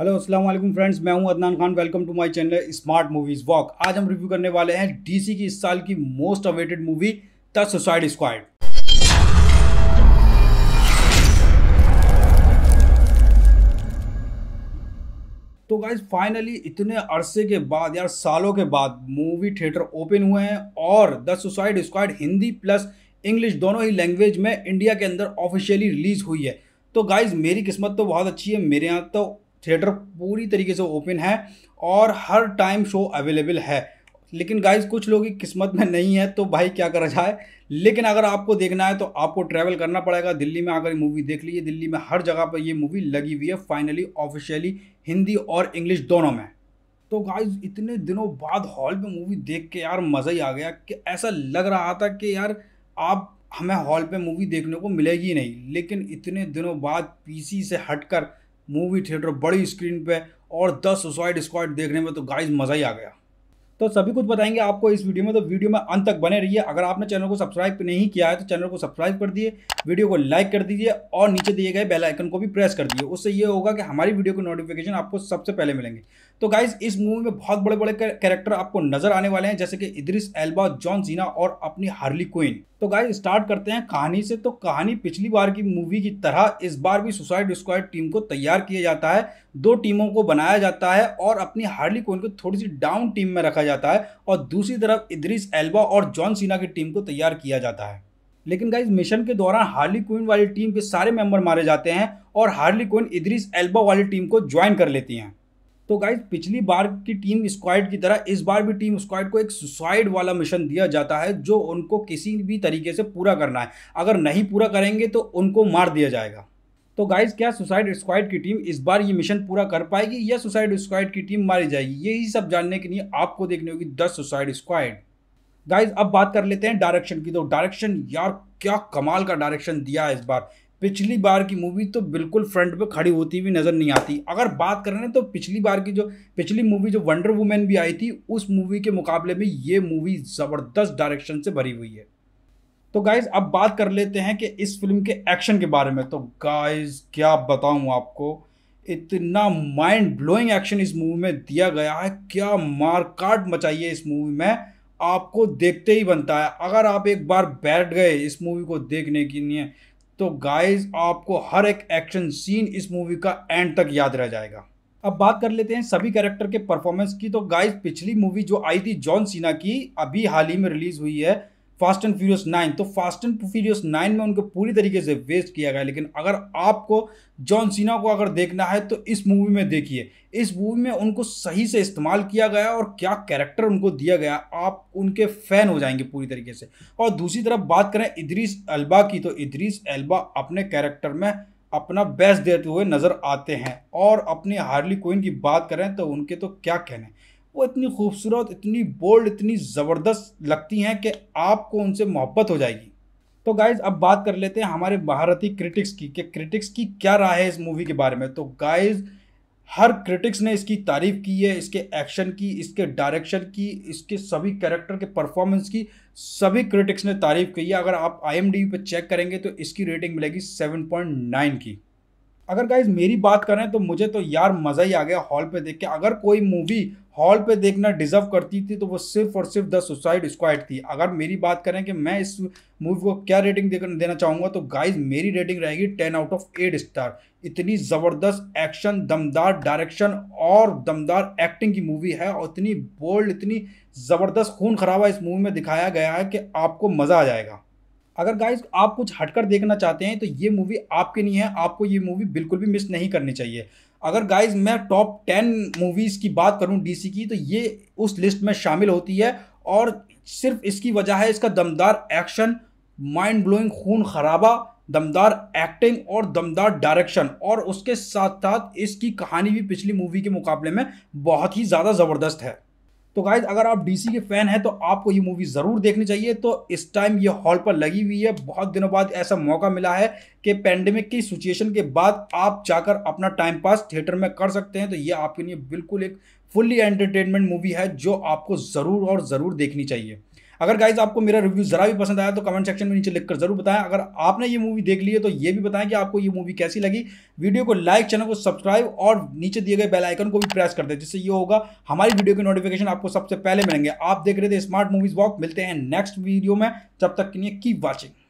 hello वालेकुम friends मैं हूं Adnan Khan welcome to my channel smart movies walk आज हम रिव्यू करने वाले हैं डीसी की इस साल की most awaited movie the suicide squad तो गाइज फाइनली इतने अरसे के बाद यार सालों के बाद मूवी थिएटर ओपन हुए हैं और the suicide squad Hindi plus English दोनों ही लैंग्वेज में इंडिया के अंदर ऑफिशियली रिलीज हुई है तो गाइज मेरी किस्मत तो बहुत अच्छी है मेरे यहाँ तो थिएटर पूरी तरीके से ओपन है और हर टाइम शो अवेलेबल है लेकिन गाइस कुछ लोगों की किस्मत में नहीं है तो भाई क्या करा जाए लेकिन अगर आपको देखना है तो आपको ट्रैवल करना पड़ेगा दिल्ली में आकर मूवी देख लीजिए दिल्ली में हर जगह पर ये मूवी लगी हुई है फाइनली ऑफिशियली हिंदी और इंग्लिश दोनों में तो गाइस इतने दिनों बाद हॉल में मूवी देख के यार मज़ा ही आ गया कि ऐसा लग रहा था कि यार आप हमें हॉल पे मूवी देखने को मिलेगी नहीं लेकिन इतने दिनों बाद पीसी से हटकर मूवी थिएटर बड़ी स्क्रीन पे और दस सुसाइड स्क्वाड देखने में तो गाइज मज़ा ही आ गया तो सभी कुछ बताएंगे आपको इस वीडियो में तो वीडियो में अंत तक बने रहिए अगर आपने चैनल को सब्सक्राइब नहीं किया है तो चैनल को सब्सक्राइब कर दिए वीडियो को लाइक कर दीजिए और नीचे दिए गए बेल आइकन को भी प्रेस कर दिए उससे ये होगा कि हमारी वीडियो के नोटिफिकेशन आपको सबसे पहले मिलेंगे तो गाइज इस मूवी में बहुत बड़े बड़े कैरेक्टर आपको नजर आने वाले हैं जैसे कि इद्रिस एल्बा जॉन जीना और अपनी हार्ली क्वीन तो गाइज स्टार्ट करते हैं कहानी से तो कहानी पिछली बार की मूवी की तरह इस बार भी सुसाइड स्क्वाड टीम को तैयार किया जाता है दो टीमों को बनाया जाता है और अपनी हार्ली क्वीन को थोड़ी सी डाउन टीम में रखा जाता है और दूसरी तरफ इद्रिस एल्बा और जॉन सीना की टीम को तैयार किया जाता है लेकिन गाइज मिशन के दौरान हार्ली क्विन वाली टीम के सारे मेंबर मारे जाते हैं और हार्ली क्विन इद्रिस एल्बा वाली टीम को ज्वाइन कर लेती हैं तो गाइज पिछली बार की टीम स्क्वाड की तरह इस बार भी टीम स्क्वाड को एक सुसाइड वाला मिशन दिया जाता है जो उनको किसी भी तरीके से पूरा करना है अगर नहीं पूरा करेंगे तो उनको मार दिया जाएगा तो गाइज क्या सुसाइड स्क्वाड की टीम इस बार ये मिशन पूरा कर पाएगी या सुसाइड स्क्वाड की टीम मारी जाएगी यही सब जानने के लिए आपको देखनी होगी द सुसाइड स्क्वाड गाइज अब बात कर लेते हैं डायरेक्शन की तो डायरेक्शन यार क्या कमाल का डायरेक्शन दिया है इस बार पिछली बार की मूवी तो बिल्कुल फ्रंट पे खड़ी होती हुई नज़र नहीं आती अगर बात करें तो पिछली बार की जो पिछली मूवी जो वंडर वुमेन भी आई थी उस मूवी के मुकाबले में ये मूवी ज़बरदस्त डायरेक्शन से भरी हुई है तो गाइज अब बात कर लेते हैं कि इस फिल्म के एक्शन के बारे में तो गाइज क्या बताऊँ आपको इतना माइंड ब्लोइंग एक्शन इस मूवी में दिया गया है क्या मारकाट मचाई है इस मूवी में आपको देखते ही बनता है अगर आप एक बार बैठ गए इस मूवी को देखने के लिए तो गाइस आपको हर एक एक्शन सीन इस मूवी का एंड तक याद रह जाएगा अब बात कर लेते हैं सभी कैरेक्टर के परफॉर्मेंस की तो गाइस पिछली मूवी जो आई थी जॉन सीना की अभी हाल ही में रिलीज हुई है फास्ट एंड फ्यूरियस नाइन तो फास्ट एंड फ्यूरियस नाइन में उनको पूरी तरीके से वेस्ट किया गया लेकिन अगर आपको जॉन सीना को अगर देखना है तो इस मूवी में देखिए इस मूवी में उनको सही से इस्तेमाल किया गया और क्या कैरेक्टर उनको दिया गया आप उनके फ़ैन हो जाएंगे पूरी तरीके से और दूसरी तरफ बात करें इद्रीस एल्बा की तो इद्रीस एल्बा अपने कैरेक्टर में अपना बेस्ट देते हुए नज़र आते हैं और अपनी हार्ली कोइन की बात करें तो उनके तो क्या कहने वो इतनी खूबसूरत इतनी बोल्ड इतनी ज़बरदस्त लगती हैं कि आपको उनसे मोहब्बत हो जाएगी तो गाइज अब बात कर लेते हैं हमारे भारतीय क्रिटिक्स की कि क्रिटिक्स की क्या राय है इस मूवी के बारे में तो गाइज हर क्रिटिक्स ने इसकी तारीफ़ की है इसके एक्शन की इसके डायरेक्शन की इसके सभी कैरेक्टर के परफॉर्मेंस की सभी क्रिटिक्स ने तारीफ़ की है अगर आप आई पर चेक करेंगे तो इसकी रेटिंग मिलेगी 7.9 की अगर गाइज मेरी बात करें तो मुझे तो यार मज़ा ही आ गया हॉल पे देख के अगर कोई मूवी हॉल पे देखना डिजर्व करती थी तो वो सिर्फ और सिर्फ द सुसाइड स्क्वाइड थी अगर मेरी बात करें कि मैं इस मूवी को क्या रेटिंग देना चाहूँगा तो गाइज मेरी रेटिंग रहेगी ten out of eight star इतनी ज़बरदस्त एक्शन दमदार डायरेक्शन और दमदार एक्टिंग की मूवी है और इतनी बोल्ड इतनी ज़बरदस्त खून खराबा इस मूवी में दिखाया गया है कि आपको मज़ा आ जाएगा अगर गाइज आप कुछ हटकर देखना चाहते हैं तो ये मूवी आपके लिए है आपको ये मूवी बिल्कुल भी मिस नहीं करनी चाहिए अगर गाइज मैं टॉप टेन मूवीज़ की बात करूं डीसी की तो ये उस लिस्ट में शामिल होती है और सिर्फ इसकी वजह है इसका दमदार एक्शन माइंड ब्लोइंग खून खराबा दमदार एक्टिंग और दमदार डायरेक्शन और उसके साथ साथ इसकी कहानी भी पिछली मूवी के मुकाबले में बहुत ही ज़्यादा ज़बरदस्त है तो गाइज अगर आप डीसी के फैन हैं तो आपको ये मूवी ज़रूर देखनी चाहिए तो इस टाइम ये हॉल पर लगी हुई है बहुत दिनों बाद ऐसा मौका मिला है कि पैंडेमिक की सिचुएशन के बाद आप जाकर अपना टाइम पास थिएटर में कर सकते हैं तो ये आपके लिए बिल्कुल एक फुल्ली एंटरटेनमेंट मूवी है जो आपको ज़रूर और ज़रूर देखनी चाहिए अगर गाइज आपको मेरा रिव्यू जरा भी पसंद आया तो कमेंट सेक्शन में नीचे लिखकर जरूर बताएं अगर आपने ये मूवी देख ली है तो ये भी बताएं कि आपको ये मूवी कैसी लगी वीडियो को लाइक चैनल को सब्सक्राइब और नीचे दिए गए बेल आइकन को भी प्रेस कर दें जिससे ये होगा हमारी वीडियो के नोटिफिकेशन आपको सबसे पहले मिलेंगे आप देख रहे थे स्मार्ट मूवीज वॉक मिलते हैं नेक्स्ट वीडियो में जब तक के लिए कीप वॉचिंग